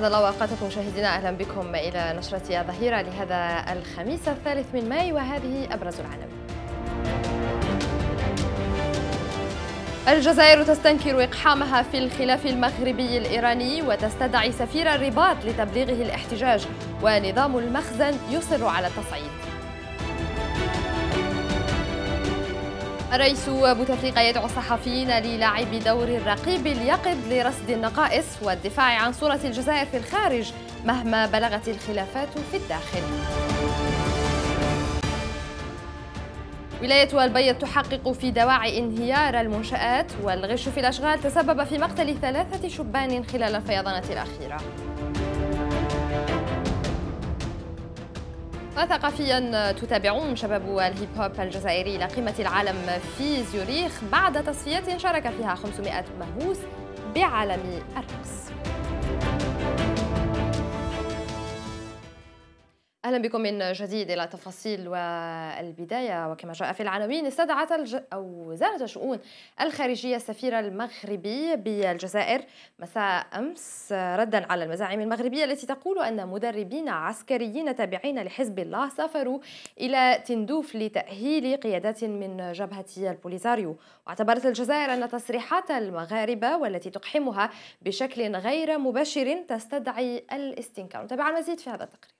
أسعد الله أوقاتكم مشاهدينا أهلا بكم إلى نشرة ظهيرة لهذا الخميس الثالث من ماي وهذه أبرز العناوين الجزائر تستنكر إقحامها في الخلاف المغربي الإيراني وتستدعي سفير الرباط لتبليغه الاحتجاج ونظام المخزن يصر على التصعيد الرئيس بوتفليقة يدعو الصحفيين للعب دور الرقيب اليقظ لرصد النقائص والدفاع عن صورة الجزائر في الخارج مهما بلغت الخلافات في الداخل ولاية البيض تحقق في دواعي انهيار المنشآت والغش في الأشغال تسبب في مقتل ثلاثة شبان خلال الفيضانة الأخيرة وثقافيا تتابعون شباب الهيب هوب الجزائري إلى قمة العالم في زيوريخ بعد تصفيات شارك فيها 500 مهووس بعالم الرقص أهلا بكم من جديد إلى تفاصيل والبداية وكما جاء في العناوين استدعت الج... أو وزارة الشؤون الخارجية السفير المغربي بالجزائر مساء أمس ردا على المزاعم المغربية التي تقول أن مدربين عسكريين تابعين لحزب الله سافروا إلى تندوف لتأهيل قيادات من جبهة البوليزاريو واعتبرت الجزائر أن تصريحات المغاربة والتي تقحمها بشكل غير مباشر تستدعي الاستنكار نتابع المزيد في هذا التقرير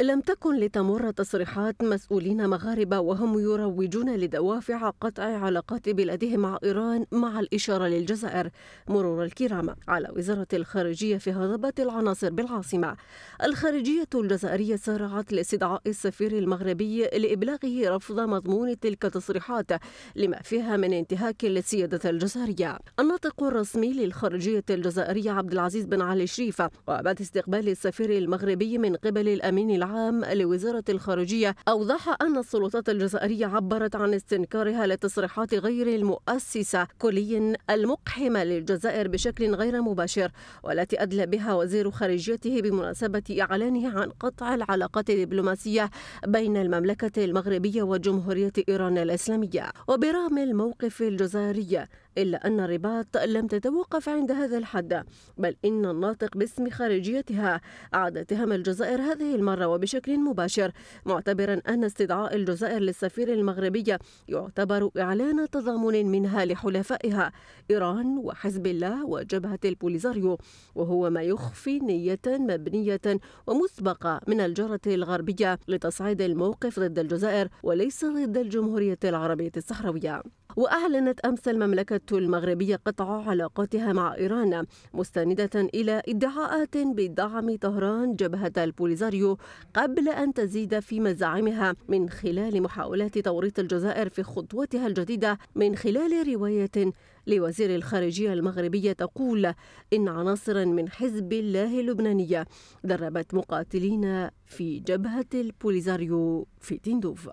لم تكن لتمر تصريحات مسؤولين مغاربة وهم يروجون لدوافع قطع علاقات بلادهم مع إيران مع الإشارة للجزائر مرور الكرام على وزارة الخارجية في هضبة العناصر بالعاصمة الخارجية الجزائرية سارعت لاستدعاء السفير المغربي لإبلاغه رفض مضمون تلك التصريحات لما فيها من انتهاك للسيادة الجزائرية الناطق الرسمي للخارجية الجزائرية عبد العزيز بن علي شريفه وبعد استقبال السفير المغربي من قبل الأمين العام لوزارة الخارجية أوضح أن السلطات الجزائرية عبرت عن استنكارها لتصريحات غير المؤسسة كلي المقحمة للجزائر بشكل غير مباشر والتي أدلى بها وزير خارجيته بمناسبة إعلانه عن قطع العلاقات الدبلوماسية بين المملكة المغربية وجمهورية إيران الإسلامية وبرغم الموقف الجزائري إلا أن الرباط لم تتوقف عند هذا الحد بل إن الناطق باسم خارجيتها أعاد اتهام الجزائر هذه المرة وبشكل مباشر معتبرا أن استدعاء الجزائر للسفير المغربي يعتبر إعلان تضامن منها لحلفائها إيران وحزب الله وجبهة البوليزاريو وهو ما يخفي نية مبنية ومسبقة من الجارة الغربية لتصعيد الموقف ضد الجزائر وليس ضد الجمهورية العربية الصحراوية وأعلنت أمس المملكة المغربية قطع علاقاتها مع إيران مستندة إلى ادعاءات بدعم طهران جبهة البوليزاريو قبل أن تزيد في مزاعمها من خلال محاولات توريط الجزائر في خطوتها الجديدة من خلال رواية لوزير الخارجية المغربية تقول إن عناصرا من حزب الله اللبنانية دربت مقاتلين في جبهة البوليزاريو في تندوف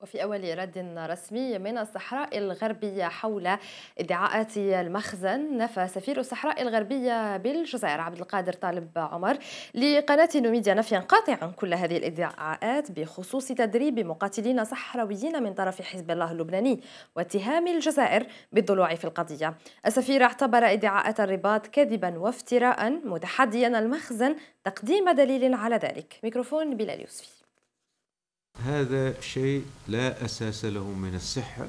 وفي أول رد رسمي من الصحراء الغربية حول ادعاءات المخزن نفى سفير الصحراء الغربية بالجزائر عبد القادر طالب عمر لقناة نوميديا نفيا قاطعا كل هذه الادعاءات بخصوص تدريب مقاتلين صحراويين من طرف حزب الله اللبناني واتهام الجزائر بالضلوع في القضية السفير اعتبر ادعاءات الرباط كذبا وافتراء متحديا المخزن تقديم دليل على ذلك ميكروفون بلال يوسفي هذا شيء لا أساس له من الصحة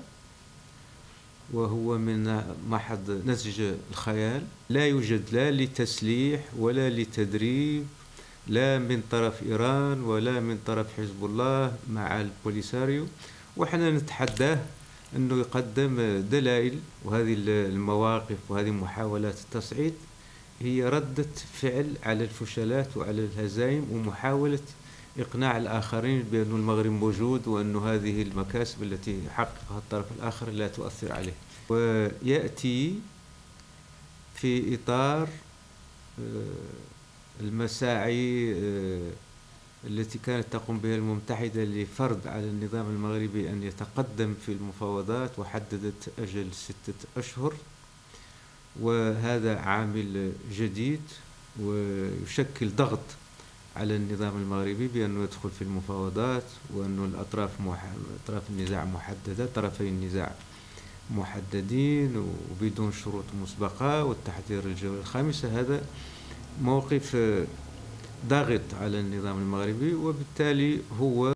وهو من محض نسج الخيال لا يوجد لا لتسليح ولا لتدريب لا من طرف إيران ولا من طرف حزب الله مع البوليساريو وحنا نتحداه أنه يقدم دلائل وهذه المواقف وهذه محاولات التصعيد هي ردة فعل على الفشلات وعلى الهزائم ومحاولة إقناع الآخرين بأن المغرب موجود وأن هذه المكاسب التي حققها الطرف الآخر لا تؤثر عليه ويأتي في إطار آه، المساعي آه، التي كانت تقوم بها الممتحدة لفرض على النظام المغربي أن يتقدم في المفاوضات وحددت أجل ستة أشهر وهذا عامل جديد ويشكل ضغط على النظام المغربي بأنه يدخل في المفاوضات وأن الأطراف مح... أطراف النزاع محددة طرفي النزاع محددين وبدون شروط مسبقة والتحضير الجوله الخامسة هذا موقف آه، ضاغط على النظام المغربي وبالتالي هو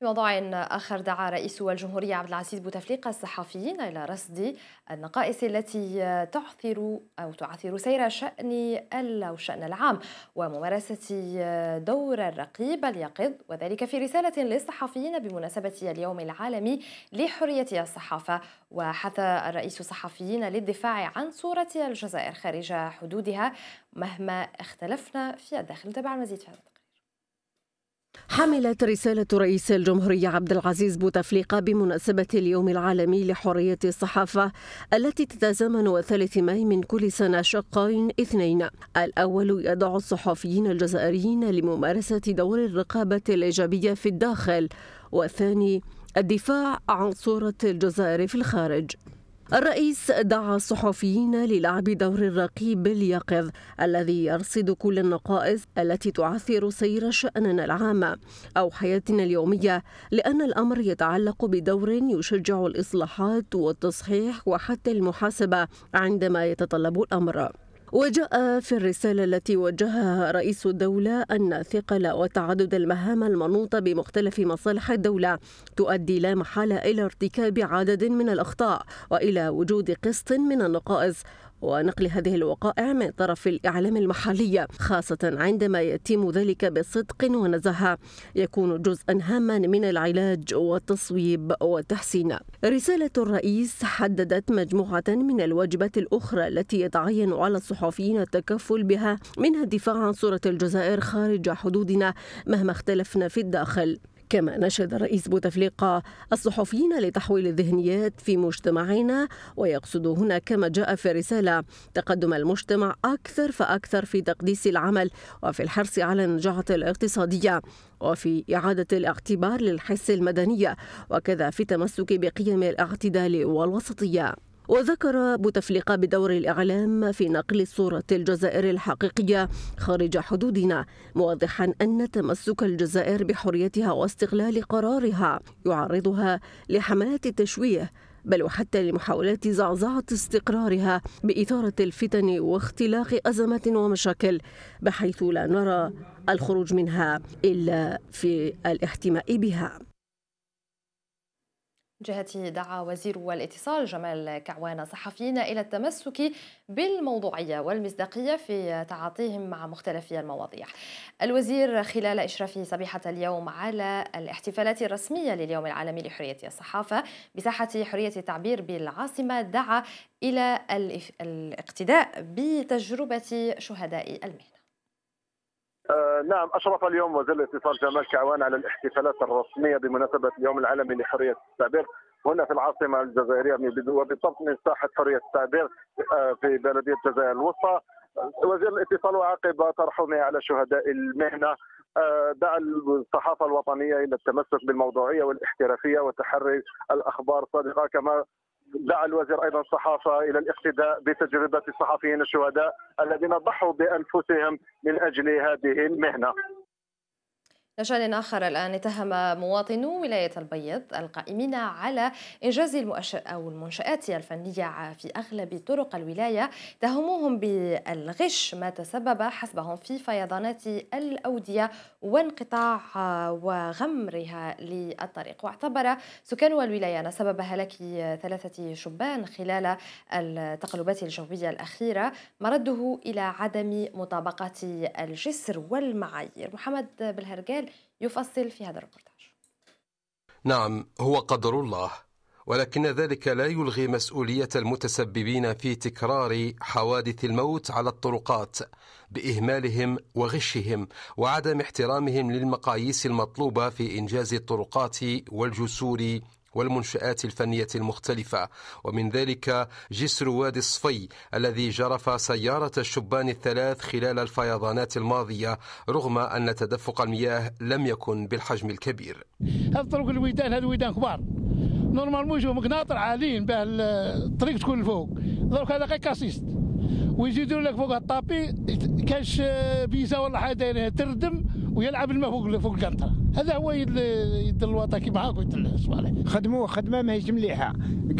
في موضوع آخر دعا رئيس الجمهورية عبد العزيز بوتفليقة الصحفيين إلى رصد النقائص التي تعثر أو تعثر سير شأن أو شأن العام وممارسة دور الرقيب اليقظ وذلك في رسالة للصحفيين بمناسبة اليوم العالمي لحرية الصحافة وحث الرئيس الصحفيين للدفاع عن صورة الجزائر خارج حدودها مهما اختلفنا في الداخل نتابع المزيد في هذا حملت رسالة رئيس الجمهورية عبد العزيز بوتفليقة بمناسبة اليوم العالمي لحرية الصحافة التي تتزامن 3 ماي من كل سنة شقين اثنين الأول يدعو الصحفيين الجزائريين لممارسة دور الرقابة الإيجابية في الداخل والثاني الدفاع عن صورة الجزائر في الخارج الرئيس دعا الصحفيين للعب دور الرقيب اليقظ الذي يرصد كل النقائص التي تعثر سير شأننا العام أو حياتنا اليومية لأن الأمر يتعلق بدور يشجع الإصلاحات والتصحيح وحتى المحاسبة عندما يتطلب الأمر وجاء في الرسالة التي وجهها رئيس الدولة أن ثقل وتعدد المهام المنوطة بمختلف مصالح الدولة تؤدي لا محالة إلى ارتكاب عدد من الأخطاء وإلى وجود قسط من النقائص ونقل هذه الوقائع من طرف الإعلام المحلي خاصة عندما يتم ذلك بصدق ونزاهة يكون جزءا هاما من العلاج والتصويب والتحسين رسالة الرئيس حددت مجموعة من الواجبات الأخرى التي يتعين على الصحفيين التكفل بها منها الدفاع عن صورة الجزائر خارج حدودنا مهما اختلفنا في الداخل كما نشد الرئيس بوتفليقة الصحفيين لتحويل الذهنيات في مجتمعنا ويقصد هنا كما جاء في الرسالة تقدم المجتمع أكثر فأكثر في تقديس العمل وفي الحرص على النجاعة الاقتصادية وفي إعادة الاعتبار للحس المدنية وكذا في التمسك بقيم الاعتدال والوسطية وذكر بوتفليقة بدور الإعلام في نقل صوره الجزائر الحقيقية خارج حدودنا موضحا أن تمسك الجزائر بحريتها واستغلال قرارها يعرضها لحملات التشويه بل وحتى لمحاولات زعزعة استقرارها بإثارة الفتن واختلاق أزمة ومشاكل بحيث لا نرى الخروج منها إلا في الاحتماء بها جهتي دعا وزير الاتصال جمال كعوان صحفيين إلى التمسك بالموضوعية والمصداقية في تعاطيهم مع مختلف المواضيع الوزير خلال إشرافه صبيحة اليوم على الاحتفالات الرسمية لليوم العالمي لحرية الصحافة بساحة حرية التعبير بالعاصمة دعا إلى الاقتداء بتجربة شهداء المهنة آه نعم أشرف اليوم وزير الاتصال جمال كعوان على الاحتفالات الرسمية بمناسبة اليوم العالمي لحرية التعبير هنا في العاصمة الجزائرية وبالضبط من ساحة حرية التعبير آه، في بلدية الجزائر الوسطى وزير الاتصال وعقب ترحمه على شهداء المهنة آه، دعا الصحافة الوطنية إلى التمسك بالموضوعية والاحترافية وتحري الأخبار الصادقة كما دعا الوزير ايضا الصحافه الى الاقتداء بتجربه الصحفيين الشهداء الذين ضحوا بانفسهم من اجل هذه المهنه. لشان آخر الآن اتهم مواطنو ولاية البيض القائمين على إنجاز المؤشر أو المنشآت الفنية في أغلب طرق الولاية تهموهم بالغش ما تسبب حسبهم في فيضانات الأودية وانقطاع وغمرها للطريق واعتبر سكان الولاية أن سبب هلاك ثلاثة شبان خلال التقلبات الجوية الأخيرة مرده إلى عدم مطابقة الجسر والمعايير محمد بالهرقال بالكامل يفصل في هذا الربورتاج نعم هو قدر الله ولكن ذلك لا يلغي مسؤولية المتسببين في تكرار حوادث الموت على الطرقات بإهمالهم وغشهم وعدم احترامهم للمقاييس المطلوبة في إنجاز الطرقات والجسور والمنشآت الفنية المختلفة ومن ذلك جسر وادي الصفي الذي جرف سيارة الشبان الثلاث خلال الفيضانات الماضية رغم أن تدفق المياه لم يكن بالحجم الكبير هذا طرق الويدان هذا ويدان كبار نورمالمون يجيو مقناطر عاليين باه الطريق تكون الفوق دروك هذا غير كاسيست ويزيدوا لك فوق الطابي كاش بيزا آه، ولا حاجه يعني تردم ويلعب الماء فوق فوق القنطره هذا هو يد الوطا كي هاك ويد الصوالح خدموه خدمه ماهيش مليحه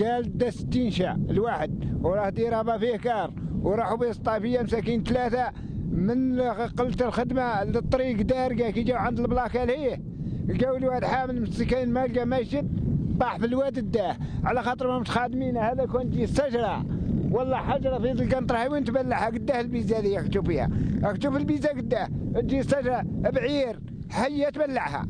قال دا 60 شاع الواحد وراه ديرابه فيه كار وراحوا به الصطافيه مساكين ثلاثه من قلة الخدمه للطريق دارقه كي جاو عند البلاكه الهيه لقاو الواد حامل مسكين ما لقى ما يشد طاح في الواد داه على خاطر ما مش خادمين هذا كون تجي السجره والله حجره في القنطره هاي وين تبلعها قداه البيزا ذي يكتب فيها اكتب البيزا قداه تجي سجرة بعير حيه تبلعها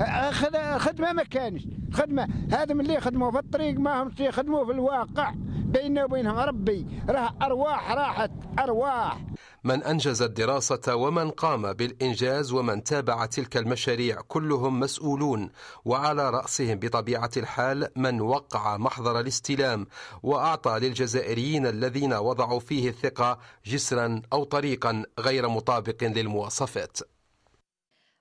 أخذ خدمه ما كانش خدمه هذا من اللي خدموا في الطريق ما هم يخدموا في الواقع بيننا وبينهم ربي راه ارواح راحت ارواح من أنجز الدراسة ومن قام بالإنجاز ومن تابع تلك المشاريع كلهم مسؤولون وعلى رأسهم بطبيعة الحال من وقع محضر الاستلام وأعطى للجزائريين الذين وضعوا فيه الثقة جسرا أو طريقا غير مطابق للمواصفات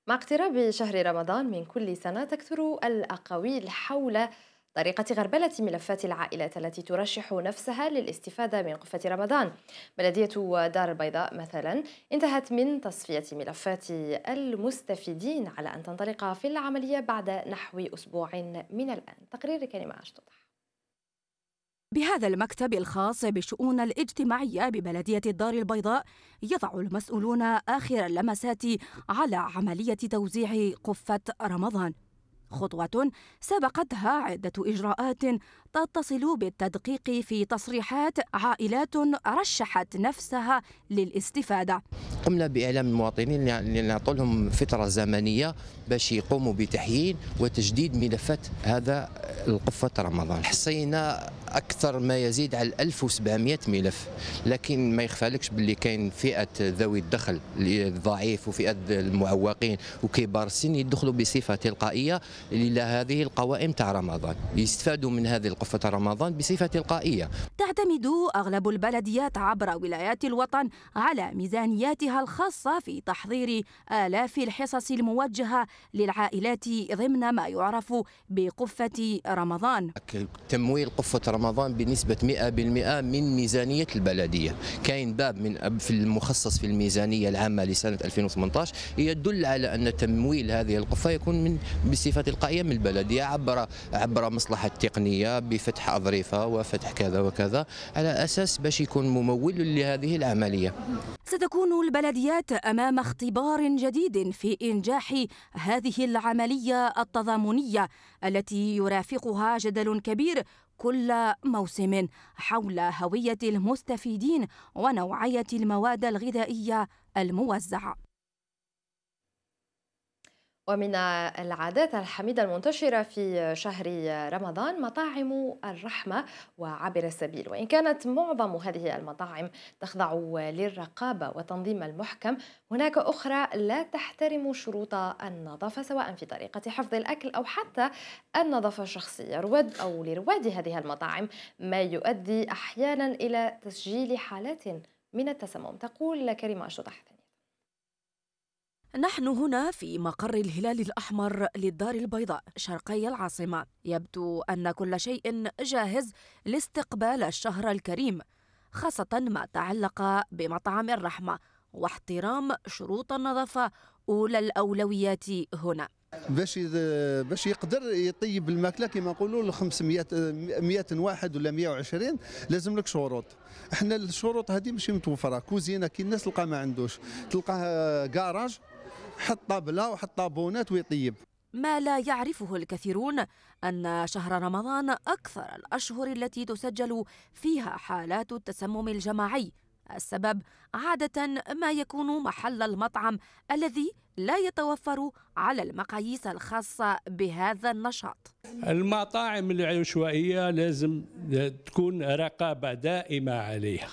مع اقتراب شهر رمضان من كل سنة تكثر الأقاويل حول طريقة غربلة ملفات العائلات التي ترشح نفسها للاستفادة من قفة رمضان بلدية دار البيضاء مثلا انتهت من تصفية ملفات المستفيدين على أن تنطلق في العملية بعد نحو أسبوع من الآن تقرير كلمة أشتطح بهذا المكتب الخاص بالشؤون الاجتماعية ببلدية الدار البيضاء يضع المسؤولون آخر اللمسات على عملية توزيع قفة رمضان خطوة سبقتها عدة إجراءات تتصل بالتدقيق في تصريحات عائلات رشحت نفسها للاستفادة قمنا بإعلام المواطنين لنعطلهم فترة زمنية باش يقوموا بتحيين وتجديد ملفات هذا القفة رمضان حصينا أكثر ما يزيد على 1700 ملف لكن ما يخفالكش باللي كاين فئة ذوي الدخل الضعيف وفئة المعوقين وكبار السن يدخلوا بصفة تلقائية إلى هذه القوائم تاع رمضان يستفادوا من هذه القفة وقفة رمضان بصفة تلقائية تعتمد أغلب البلديات عبر ولايات الوطن على ميزانياتها الخاصة في تحضير آلاف الحصص الموجهة للعائلات ضمن ما يعرف بقفة رمضان تمويل قفة رمضان بنسبة 100% من ميزانية البلدية كاين باب من في المخصص في الميزانية العامة لسنة 2018 يدل على أن تمويل هذه القفة يكون من بصفة تلقائية من البلدية عبر عبر مصلحة تقنية بفتح أظرفة وفتح كذا وكذا على أساس باش يكون ممول لهذه العملية ستكون البلديات أمام اختبار جديد في إنجاح هذه العملية التضامنية التي يرافقها جدل كبير كل موسم حول هوية المستفيدين ونوعية المواد الغذائية الموزعة ومن العادات الحميدة المنتشرة في شهر رمضان مطاعم الرحمة وعبر السبيل وإن كانت معظم هذه المطاعم تخضع للرقابة وتنظيم المحكم هناك أخرى لا تحترم شروط النظافة سواء في طريقة حفظ الأكل أو حتى النظافة الشخصية رواد أو لرواد هذه المطاعم ما يؤدي أحيانا إلى تسجيل حالات من التسمم تقول كريمة أشطح نحن هنا في مقر الهلال الأحمر للدار البيضاء شرقي العاصمة يبدو أن كل شيء جاهز لاستقبال الشهر الكريم خاصة ما تعلق بمطعم الرحمة واحترام شروط النظافة أولى الأولويات هنا باش باش يقدر يطيب الماكله كما نقولوا ل 500 100 واحد ولا 120 لازم لك شروط احنا الشروط هذه ماشي متوفره كوزينه كي الناس تلقى ما عندوش تلقاه كراج حط طبلة وحط طابونات ويطيب ما لا يعرفه الكثيرون أن شهر رمضان أكثر الأشهر التي تسجل فيها حالات التسمم الجماعي السبب عادة ما يكون محل المطعم الذي لا يتوفر على المقاييس الخاصة بهذا النشاط المطاعم العشوائية لازم تكون رقابة دائمة عليها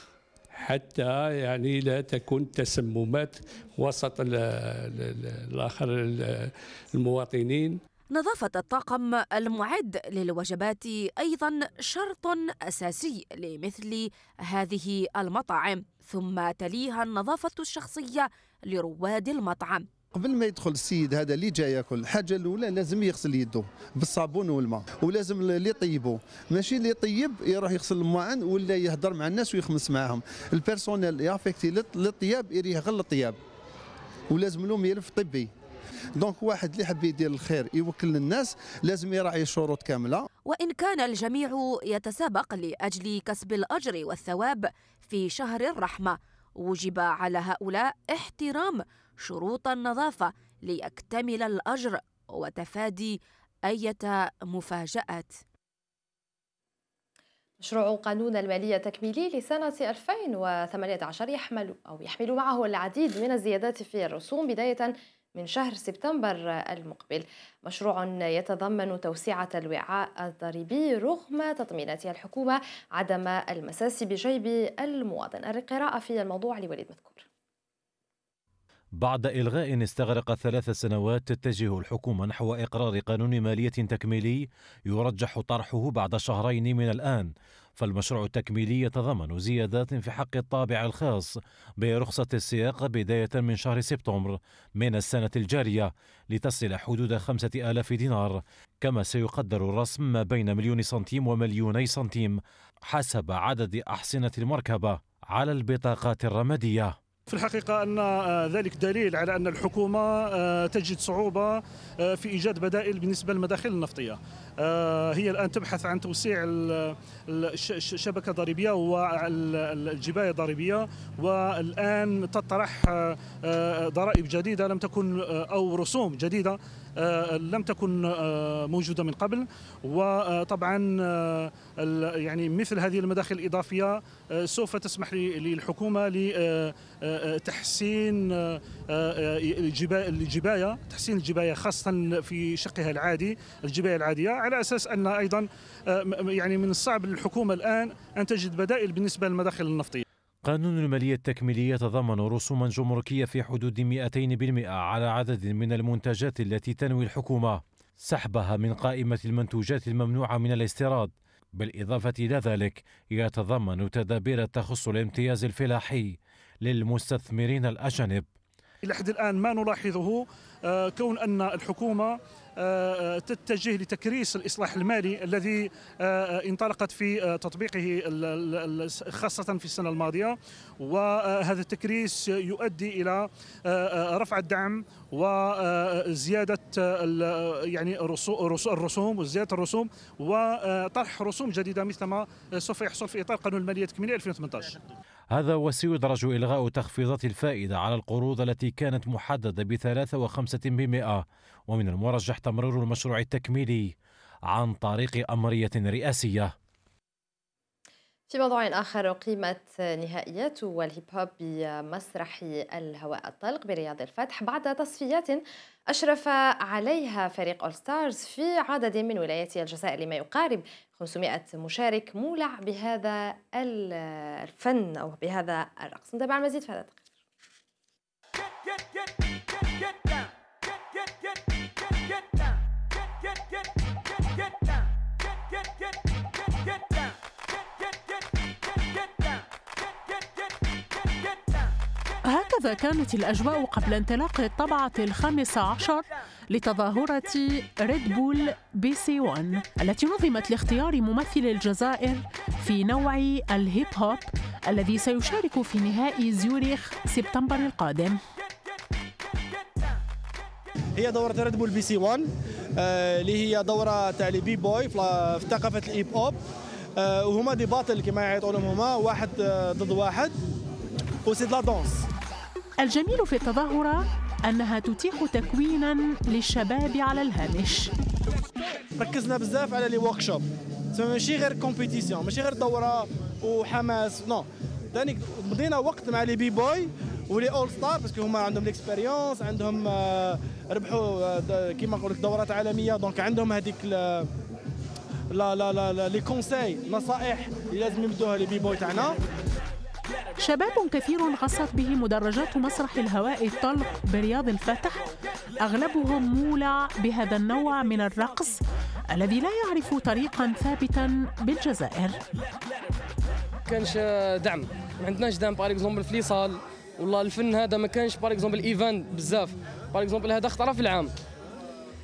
حتى يعني لا تكون تسممات وسط الاخر المواطنين نظافة الطاقم المعد للوجبات أيضا شرط أساسي لمثل هذه المطاعم ثم تليها النظافة الشخصية لرواد المطعم قبل ما يدخل السيد هذا اللي جاي ياكل الحاجه الاولى لازم يغسل يده بالصابون والماء ولازم اللي يطيبه ماشي اللي يطيب يروح يغسل الماعن ولا يهضر مع الناس ويخمس معاهم البيرسونيل يافيكتي للطياب يريه غير الطياب ولازم لهم ملف طبي دونك واحد اللي حب يدير الخير يوكل للناس لازم يراعي الشروط كامله وان كان الجميع يتسابق لاجل كسب الاجر والثواب في شهر الرحمه وجب على هؤلاء احترام شروط النظافة ليكتمل الأجر وتفادي أي مفاجآت مشروع قانون المالية التكميلي لسنة 2018 يحمل أو يحمل معه العديد من الزيادات في الرسوم بداية من شهر سبتمبر المقبل مشروع يتضمن توسعة الوعاء الضريبي رغم تطمينات الحكومة عدم المساس بجيب المواطن القراءة في الموضوع لوليد مذكور بعد إلغاء استغرق ثلاث سنوات تتجه الحكومة نحو إقرار قانون مالية تكميلي يرجح طرحه بعد شهرين من الآن فالمشروع التكميلي يتضمن زيادات في حق الطابع الخاص برخصة السياق بداية من شهر سبتمبر من السنة الجارية لتصل حدود خمسة آلاف دينار كما سيقدر الرسم ما بين مليون سنتيم ومليوني سنتيم حسب عدد أحصنة المركبة على البطاقات الرمادية في الحقيقة أن آه، ذلك دليل على أن الحكومة آه، تجد صعوبة آه، في إيجاد بدائل بالنسبة للمداخل النفطية آه، هي الآن تبحث عن توسيع الشبكة الضريبية والجباية الضريبية والآن تطرح آه، آه، ضرائب جديدة لم تكن أو رسوم جديدة لم تكن موجودة من قبل وطبعا يعني مثل هذه المداخل الإضافية سوف تسمح للحكومة لتحسين الجباية تحسين الجباية خاصة في شقها العادي الجباية العادية على اساس ان ايضا آه، يعني من الصعب للحكومه الان ان تجد بدائل بالنسبه للمداخل النفطيه قانون المالية التكميلي يتضمن رسوما جمركية في حدود 200% على عدد من المنتجات التي تنوي الحكومة سحبها من قائمة المنتوجات الممنوعة من الاستيراد بالإضافة إلى ذلك يتضمن تدابير تخص الامتياز الفلاحي للمستثمرين الأجانب إلى حد الآن ما نلاحظه آه، كون أن الحكومة آه، آه، تتجه لتكريس الإصلاح المالي الذي آه، انطلقت في تطبيقه خاصة في السنة الماضية وهذا التكريس يؤدي إلى رفع الدعم وزيادة يعني الرسوم وزيادة الرسوم وطرح رسوم جديدة مثل ما سوف يحصل في إطار قانون المالية التكميلي 2018 هذا وسيدرج إلغاء تخفيضات الفائدة على القروض التي كانت محددة بثلاثة وخمسة بالمئة ومن المرجح تمرير المشروع التكميلي عن طريق أمرية رئاسية في موضوع آخر أقيمت نهائيات والهيب هوب بمسرح الهواء الطلق برياض الفتح بعد تصفيات أشرف عليها فريق أول ستارز في عدد من ولايات الجزائر لما يقارب 500 مشارك مولع بهذا الفن أو بهذا الرقص نتابع المزيد في هذا التقرير هكذا كانت الأجواء قبل انطلاق الطبعة الخامسة عشر لتظاهرة ريد بول بي سي 1 التي نظمت لاختيار ممثل الجزائر في نوع الهيب هوب الذي سيشارك في نهائي زيوريخ سبتمبر القادم هي دورة ريد بول بي سي 1 آه، اللي هي دورة تاع بي بوي في ثقافة الهيب هوب آه، وهما دي باتل كما يعيطوا لهم هما واحد آه، ضد واحد وسي لا دونس الجميل في التظاهرة أنها تتيح تكوينا للشباب على الهامش ركزنا بزاف على لي وركشوب ماشي غير كومبيتيسيون ماشي غير دورة وحماس نو ثاني مضينا وقت مع لي بي بوي ولي اول ستار باسكو هما عندهم ليكسبيريونس عندهم آه، ربحوا آه، كيما نقول لك دورات عالميه دونك عندهم هذيك لا لا لا لي كونساي نصائح اللي لازم يمدوها لي بي بوي تاعنا شباب كثير غصت به مدرجات مسرح الهواء الطلق برياض الفتح أغلبهم مولع بهذا النوع من الرقص الذي لا يعرف طريقا ثابتا بالجزائر كانش دعم ما عندناش دعم باغ اكزومبل في صال والله الفن هذا ما كانش باغ اكزومبل ايفان بزاف باغ اكزومبل هذا خطره في العام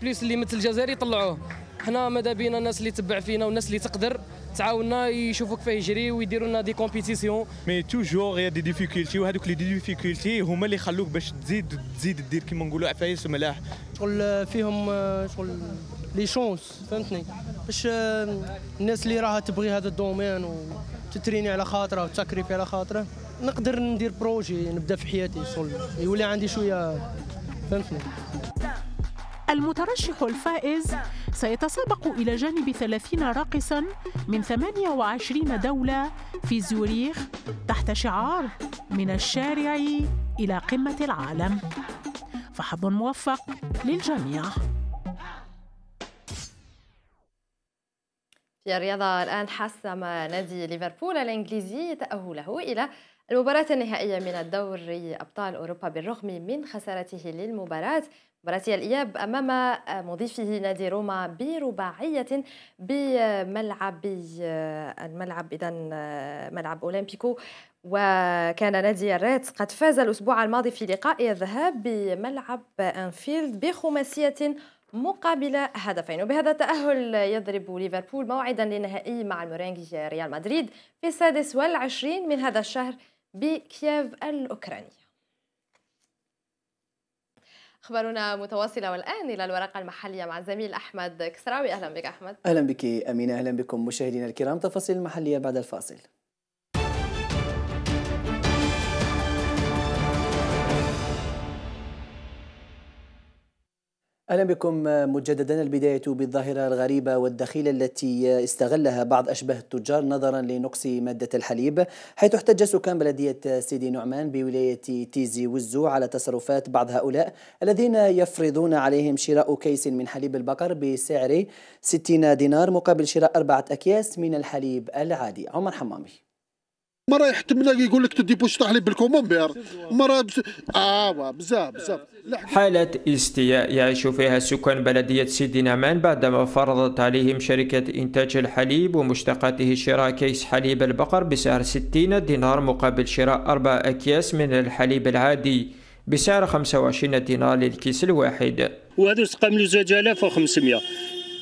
بليس اللي مثل الجزائر يطلعوه حنا ماذا بينا الناس اللي تبع فينا والناس اللي تقدر تعاوننا يشوفوا كيفاه يجري ويديروا لنا دي كومبيتيسيون مي توجور يا دي ديفيكولتي وهذوك لي ديفيكولتي هما اللي خلوك باش تزيد تزيد دير كيما نقولوا عفايس وملاح شغل فيهم آه، شغل لي شونس فهمتني باش آه، الناس اللي راها تبغي هذا الدومين وتتريني على خاطره وتساكريفي على خاطره نقدر ندير بروجي نبدا في حياتي يولي عندي شويه فهمتني المترشح الفائز سيتسابق إلى جانب 30 راقصا من 28 دولة في زوريخ تحت شعار من الشارع إلى قمة العالم فحظ موفق للجميع في الرياضة الآن حسم نادي ليفربول الإنجليزي تأهله إلى المباراة النهائية من الدوري أبطال أوروبا بالرغم من خسارته للمباراة براتيا الإياب أمام آه، مضيفه نادي روما برباعية بملعب آه، الملعب إذا آه، ملعب أولمبيكو وكان نادي الريت قد فاز الأسبوع الماضي في لقاء الذهاب بملعب أنفيلد بخماسية مقابل هدفين وبهذا التأهل يضرب ليفربول موعدا للنهائي مع المورينغي ريال مدريد في السادس والعشرين من هذا الشهر بكييف الأوكرانية أخبارنا متواصلة والآن إلى الورقة المحلية مع الزميل أحمد كسراوي أهلا بك أحمد أهلا بك أمينة أهلا بكم مشاهدينا الكرام تفاصيل المحلية بعد الفاصل اهلا بكم مجددا البدايه بالظاهره الغريبه والدخيله التي استغلها بعض اشباه التجار نظرا لنقص ماده الحليب حيث احتج سكان بلديه سيدي نعمان بولايه تيزي وزو على تصرفات بعض هؤلاء الذين يفرضون عليهم شراء كيس من حليب البقر بسعر 60 دينار مقابل شراء اربعه اكياس من الحليب العادي عمر حمامي مره يحتم لك يقول لك تدي بوش طاح لي بالكومومبير مره بس... اه بزاف بزاف حالة استياء يعيش فيها سكان بلدية سيدي نعمان بعدما فرضت عليهم شركة إنتاج الحليب ومشتقاته شراء كيس حليب البقر بسعر 60 دينار مقابل شراء أربع أكياس من الحليب العادي بسعر 25 دينار للكيس الواحد وهذا سقام له 1500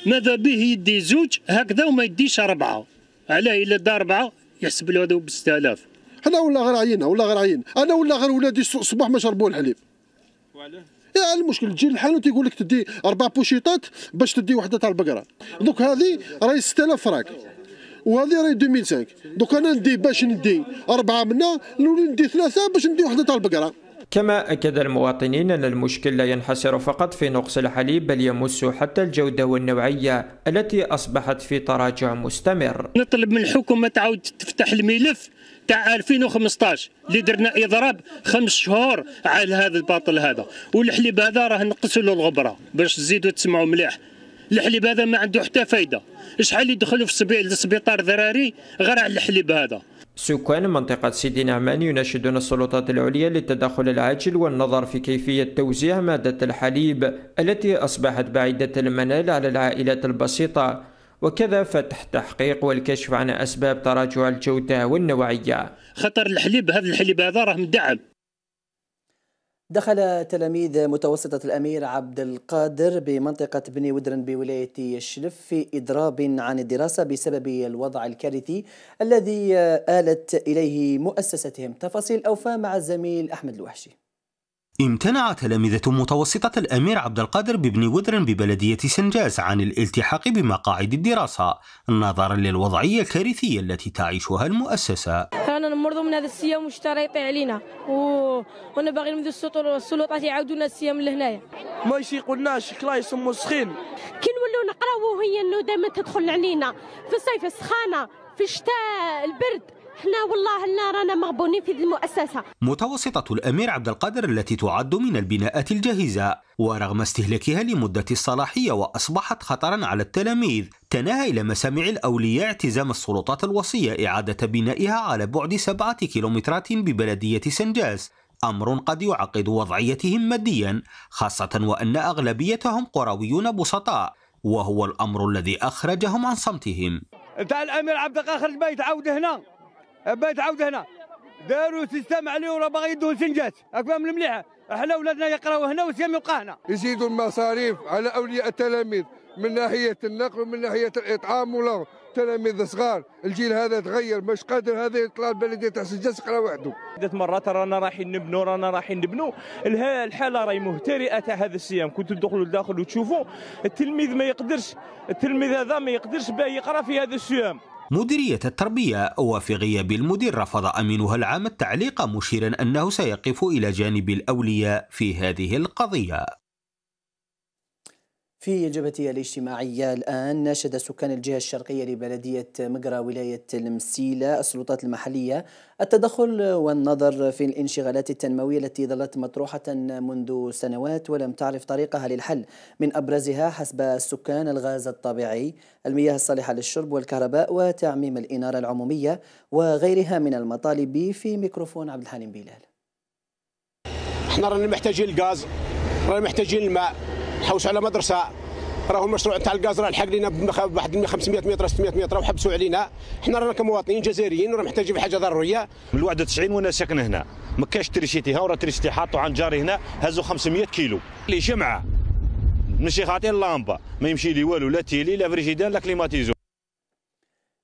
ماذا به يدي زوج هكذا وما يديش أربعة علاه إلا دا أربعة يحسب له هذا ب 6000 حنا ولا غير عينا ولا غير عين انا ولا غير ولادي الصباح ما شربوا الحليب وعلاه يعني المشكل تجي للحانوت يقول لك تدي اربع بوشيطات باش تدي وحده تاع البقره دوك هذه راهي 6000 فرانك وهذه راهي 2005 دوك انا ندي باش ندي اربعه منها نولي ندي ثلاثه باش ندي وحده تاع البقره كما أكد المواطنين أن المشكل لا ينحصر فقط في نقص الحليب بل يمس حتى الجودة والنوعية التي أصبحت في تراجع مستمر نطلب من الحكومة تعود تفتح الملف تاع 2015 اللي درنا اضراب خمس شهور على هذا الباطل هذا والحليب هذا راه نقصوا له الغبره باش تزيدوا تسمعوا مليح الحليب هذا ما عنده حتى فايده شحال يدخلوا في السبيطار ذراري غير على الحليب هذا سكان منطقة سيدي نعمان يناشدون السلطات العليا للتدخل العاجل والنظر في كيفية توزيع مادة الحليب التي أصبحت بعيدة المنال على العائلات البسيطة وكذا فتح تحقيق والكشف عن أسباب تراجع الجودة والنوعية خطر الحليب هذا الحليب هذا راه مدعم دخل تلاميذ متوسطة الأمير عبد القادر بمنطقة بني ودرن بولاية الشلف في إضراب عن الدراسة بسبب الوضع الكارثي الذي آلت إليه مؤسستهم تفاصيل أوفى مع الزميل أحمد الوحشي امتنع تلامذة متوسطة الأمير عبد القادر بابن ودرن ببلدية سنجاز عن الالتحاق بمقاعد الدراسة نظرا للوضعية الكارثية التي تعيشها المؤسسة نمرضوا من هذا السيام والشتاء راه علينا و... وانا باغي من السلطات يعاودوا لنا السيام لهنايا ما قلناش كلاي سمو سخين كي نولوا نقراو النوده ما تدخل علينا في الصيف السخانه في الشتاء البرد احنا والله لا رانا مغبونين في المؤسسه متوسطه الامير عبد القادر التي تعد من البناءات الجاهزه ورغم استهلاكها لمده الصلاحيه واصبحت خطرا على التلاميذ استناها إلى مسامع الأولياء اعتزام السلطات الوصية إعادة بنائها على بعد سبعة كيلومترات ببلدية سنجاز أمر قد يعقد وضعيتهم ماديا خاصة وأن أغلبيتهم قرويون بسطاء وهو الأمر الذي أخرجهم عن صمتهم تاع الأمير عبد القاهر البيت عود هنا البيت عود هنا داروا سيستم عليه وراه باغي يدوه سنجات أكبر من المليحة احنا ولادنا يقراوا هنا وسيم يبقى هنا يزيدوا المصاريف على أولياء التلاميذ من ناحيه النقل ومن ناحيه الاطعام ولا تلاميذ صغار الجيل هذا تغير مش قادر هذا يطلع البلديه تحسن سجاس على وحده عدة مرات رانا رايحين نبنوا رانا رايحين نبنوا الحاله راهي مهترئه تاع هذا الصيام كنتوا تدخلوا لداخل وتشوفوا التلميذ ما يقدرش التلميذ هذا ما يقدرش باه يقرا في هذا الصيام مديرية التربية وفي غياب المدير رفض أمينها العام التعليق مشيرا أنه سيقف إلى جانب الأولياء في هذه القضية في الجبهة الاجتماعية الآن ناشد سكان الجهة الشرقية لبلدية مقرى ولاية المسيلة السلطات المحلية التدخل والنظر في الانشغالات التنموية التي ظلت مطروحة منذ سنوات ولم تعرف طريقها للحل من أبرزها حسب السكان الغاز الطبيعي المياه الصالحة للشرب والكهرباء وتعميم الإنارة العمومية وغيرها من المطالب في ميكروفون عبد الحليم بلال احنا رانا محتاجين الغاز رانا محتاجين الماء حوس على مدرسه راهو المشروع تاع الغاز راه الحق لينا بواحد 500 متر 600 متر وحبسوا علينا حنا رانا كمواطنين جزائريين وراه محتاجين بحاجه ضروريه من 91 وانا ساكن هنا ما كاش تريشيتي ها وراه تريشيتي حاطوا عند جاري هنا هزوا 500 كيلو اللي جمعه ماشي خاطر اللامبا ما يمشي لي والو لا تيلي لا فريجيدان لا كليماتيزو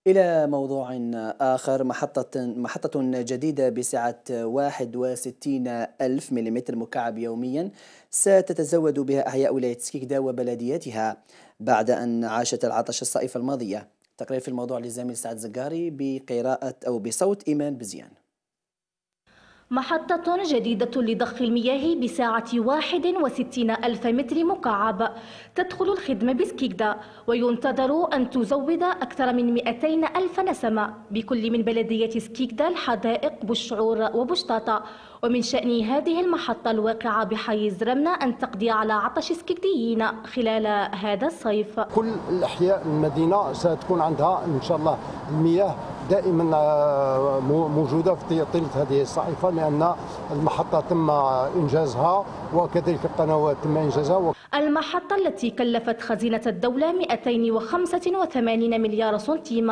إلى موضوع آخر محطة محطة جديدة بسعة 61 ألف ملم مكعب يوميا ستتزود بها أحياء ولاية سكيكدا وبلدياتها بعد أن عاشت العطش الصيف الماضية تقرير في الموضوع لزميل سعد زقاري بقراءة أو بصوت إيمان بزيان محطة جديدة لضخ المياه بساعة 61 ألف متر مكعب تدخل الخدمة بسكيكدا وينتظر أن تزود أكثر من 200 ألف نسمة بكل من بلدية سكيكدا الحدائق بوشعور وبشطاطة ومن شأن هذه المحطة الواقعة بحيز رمنة أن تقضي على عطش السككتيين خلال هذا الصيف كل الأحياء المدينة ستكون عندها إن شاء الله المياه دائما آه، موجودة في طيلة هذه الصحيفة لأن المحطة تم إنجازها وكذلك القنوات تم إنجازها المحطة التي كلفت خزينة الدولة 285 مليار سنتيم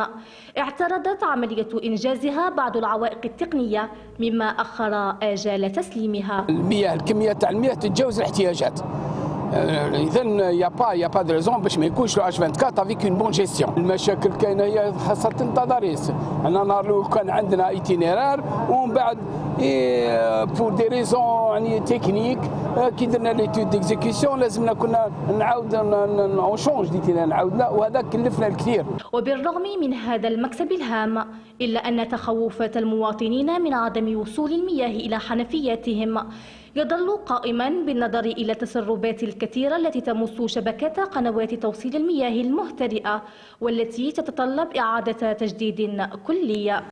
اعترضت عملية إنجازها بعض العوائق التقنية مما أخر أجل مجال تسليمها المياه الكمية تاع المياه تتجاوز الاحتياجات اذا يا با يا با دي ريزون باش ما يكونش لو اش 24 افيك اون بون جيستيون المشاكل كاينه هي خاصه التضاريس انا نهار لو كان عندنا ايتينيرار ومن بعد بور دي ريزون يعني تكنيك كي درنا ليتود ديكزيكسيون لازمنا كنا نعاود اون شونج ديتينيرار وهذا كلفنا الكثير وبالرغم من هذا المكسب الهام الا ان تخوفات المواطنين من عدم وصول المياه الى حنفياتهم يظل قائما بالنظر إلى التسربات الكثيرة التي تمس شبكة قنوات توصيل المياه المهترئة والتي تتطلب إعادة تجديد كلية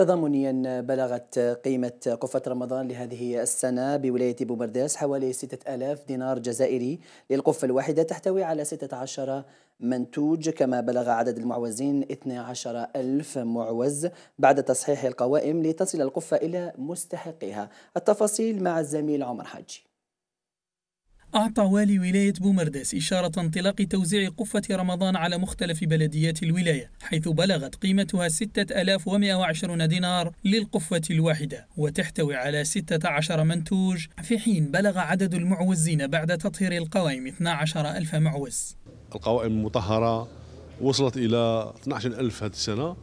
تضامنيا بلغت قيمة قفة رمضان لهذه السنة بولاية بومرداس حوالي 6000 دينار جزائري للقفة الواحدة تحتوي على 16 منتوج كما بلغ عدد المعوزين 12 ألف معوز بعد تصحيح القوائم لتصل القفة إلى مستحقها التفاصيل مع الزميل عمر حاجي أعطى والي ولاية بومرداس إشارة انطلاق توزيع قفة رمضان على مختلف بلديات الولاية حيث بلغت قيمتها 6120 دينار للقفة الواحدة وتحتوي على 16 منتوج في حين بلغ عدد المعوزين بعد تطهير القوائم 12000 معوز القوائم المطهرة وصلت إلى 12000 هذه السنة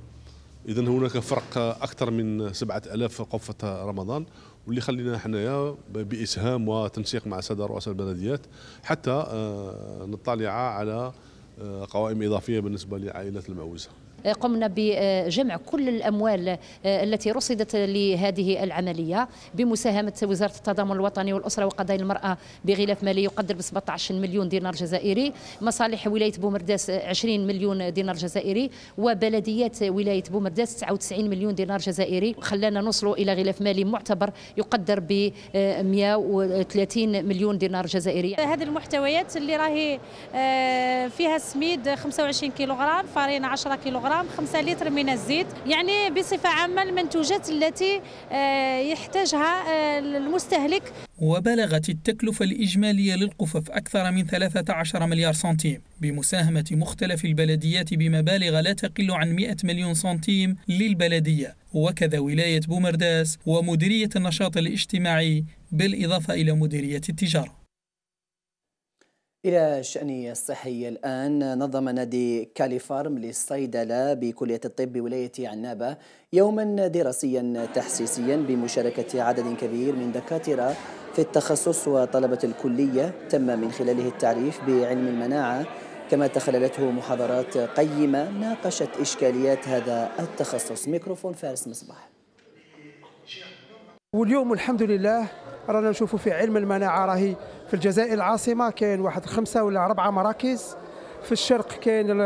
إذا هناك فرق أكثر من 7000 قفة رمضان واللي خلينا حنايا باسهام وتنسيق مع الساده رؤساء البلديات حتى آه، نطلع على آه، قوائم اضافيه بالنسبه لعائلات المعوزه آه، قمنا بجمع كل الأموال آه، التي رصدت لهذه العملية بمساهمة وزارة التضامن الوطني والأسرة وقضايا المرأة بغلاف مالي يقدر ب 17 مليون دينار جزائري مصالح ولاية بومرداس 20 مليون دينار جزائري وبلديات ولاية بومرداس 99 مليون دينار جزائري خلانا نصل إلى غلاف مالي معتبر يقدر ب 130 آه، مليون دينار جزائري هذه المحتويات اللي راهي فيها السميد 25 كيلوغرام فارين 10 كيلوغرام غرام 5 لتر من الزيت يعني بصفة عامة المنتوجات التي آه، يحتاجها آه، المستهلك وبلغت التكلفة الإجمالية للقفف أكثر من 13 مليار سنتيم بمساهمة مختلف البلديات بمبالغ لا تقل عن 100 مليون سنتيم للبلدية وكذا ولاية بومرداس ومديرية النشاط الاجتماعي بالإضافة إلى مديرية التجارة إلى الشأن الصحي الآن نظم نادي كاليفارم للصيدلة بكلية الطب بولاية عنابة يوما دراسيا تحسيسيا بمشاركة عدد كبير من دكاترة في التخصص وطلبة الكلية تم من خلاله التعريف بعلم المناعة كما تخللته محاضرات قيمة ناقشت إشكاليات هذا التخصص ميكروفون فارس مصباح واليوم الحمد لله رانا نشوفوا في علم المناعة راهي في الجزائر العاصمه كاين واحد خمسه ولا اربعه مراكز في الشرق كاين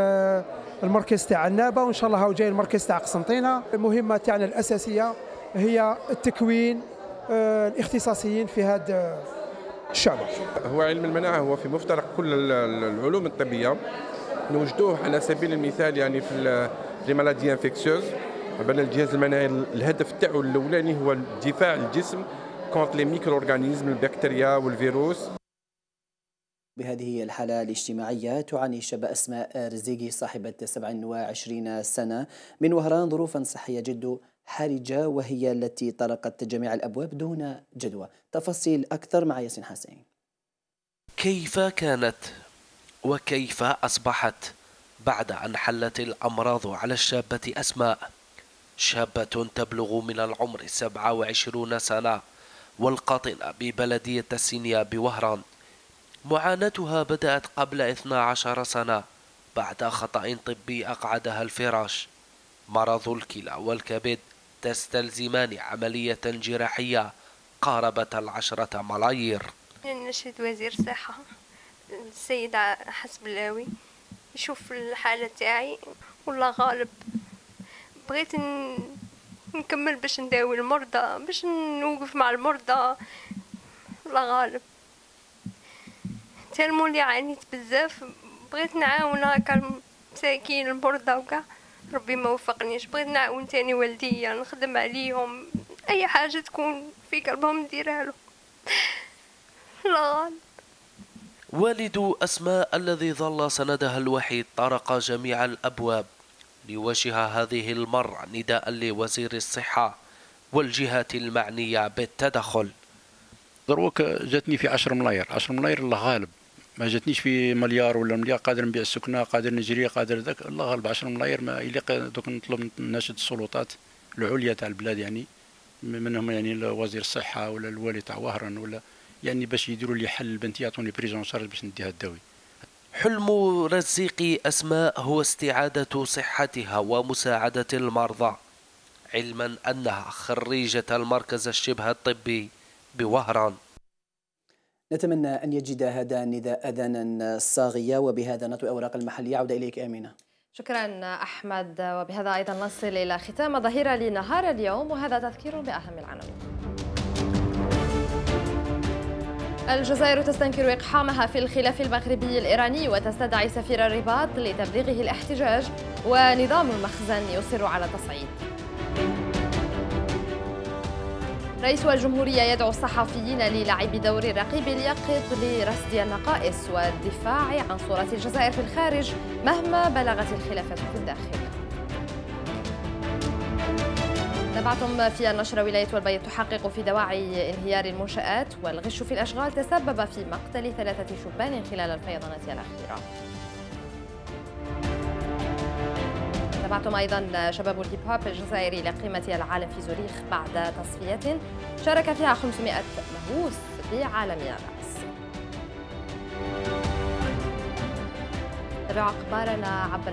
المركز تاع النابه وان شاء الله هاو جاي المركز تاع قسنطينه المهمه تاعنا الاساسيه هي التكوين آه، الاختصاصيين في هذا آه، الشعب هو علم المناعه هو في مفترق كل العلوم الطبيه نوجدوه على سبيل المثال يعني في لي مالادي انفيكسيوز الجهاز المناعي الهدف تاعو الاولاني هو دفاع الجسم contre les micro-organismes, البكتيريا والفيروس بهذه الحالة الاجتماعية تعاني شاب أسماء رزيقي صاحبة 27 سنة من وهران ظروفا صحية جد حرجة وهي التي طرقت جميع الأبواب دون جدوى تفاصيل أكثر مع ياسين حسين كيف كانت وكيف أصبحت بعد أن حلت الأمراض على الشابة أسماء شابة تبلغ من العمر 27 سنة والقاتلة ببلدية السينيا بوهران معاناتها بدأت قبل 12 سنة بعد خطأ طبي أقعدها الفراش مرض الكلى والكبد تستلزمان عملية جراحية قاربة العشرة ملايير يعني نشهد وزير الصحة السيد حسب اللاوي يشوف الحالة تاعي والله غالب بغيت نكمل باش نداوي المرضى باش نوقف مع المرضى الله غالب تالمو لي عانيت بزاف بغيت نعاون هكا المساكين المرضى وكاع ربي ما وفقنيش بغيت نعاون تاني والديا نخدم عليهم اي حاجه تكون في قلبهم نديرها له لا غالب والد أسماء الذي ظل سندها الوحيد طرق جميع الأبواب ليوجه هذه المرة نداء لوزير الصحة والجهات المعنية بالتدخل دروك جاتني في 10 ملاير 10 ملاير الله غالب ما جاتنيش في مليار ولا مليار قادر نبيع السكنه قادر نجري قادر ذاك الله غالب 10 ملاير ما يليق دوك نطلب ناشد السلطات العليا تاع البلاد يعني منهم يعني وزير الصحه ولا الوالي تاع وهران ولا يعني باش يديروا لي حل بنتي يعطوني بريزون شارج باش نديها الدوي حلم رزيق أسماء هو استعادة صحتها ومساعدة المرضى علما أنها خريجة المركز الشبه الطبي بوهران نتمنى أن يجد هذا النداء أذانا صاغية وبهذا نطوي أوراق المحلية عودة إليك آمينة شكرا أحمد وبهذا أيضا نصل إلى ختام ظهيرة لنهار اليوم وهذا تذكير بأهم العناوين الجزائر تستنكر إقحامها في الخلاف المغربي الإيراني وتستدعي سفير الرباط لتبليغه الاحتجاج ونظام المخزن يصر على تصعيد رئيس الجمهورية يدعو الصحفيين للعب دور الرقيب اليقظ لرصد النقائص والدفاع عن صورة الجزائر في الخارج مهما بلغت الخلافات في الداخل تابعتم في النشرة ولاية والبيض تحقق في دواعي انهيار المنشآت والغش في الأشغال تسبب في مقتل ثلاثة شبان خلال الفيضانات الأخيرة تابعتم أيضا شباب الهيب هوب الجزائري لقيمة العالم في زوريخ بعد تصفية شارك فيها 500 مهووس بعالميانا تابعوا أخبارنا عبر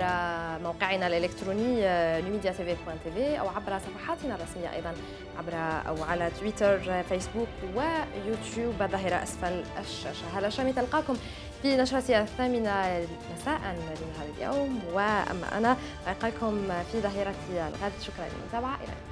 موقعنا الإلكتروني آه، numidiatv.tv أو عبر صفحاتنا الرسمية أيضا عبر أو على تويتر آه، فيسبوك ويوتيوب ظاهرة أسفل الشاشة هلا شامي تلقاكم في نشرتي الثامنة مساء لنهار اليوم وأما أنا ألقاكم في ظاهرة الغد شكرا للمتابعة إليكم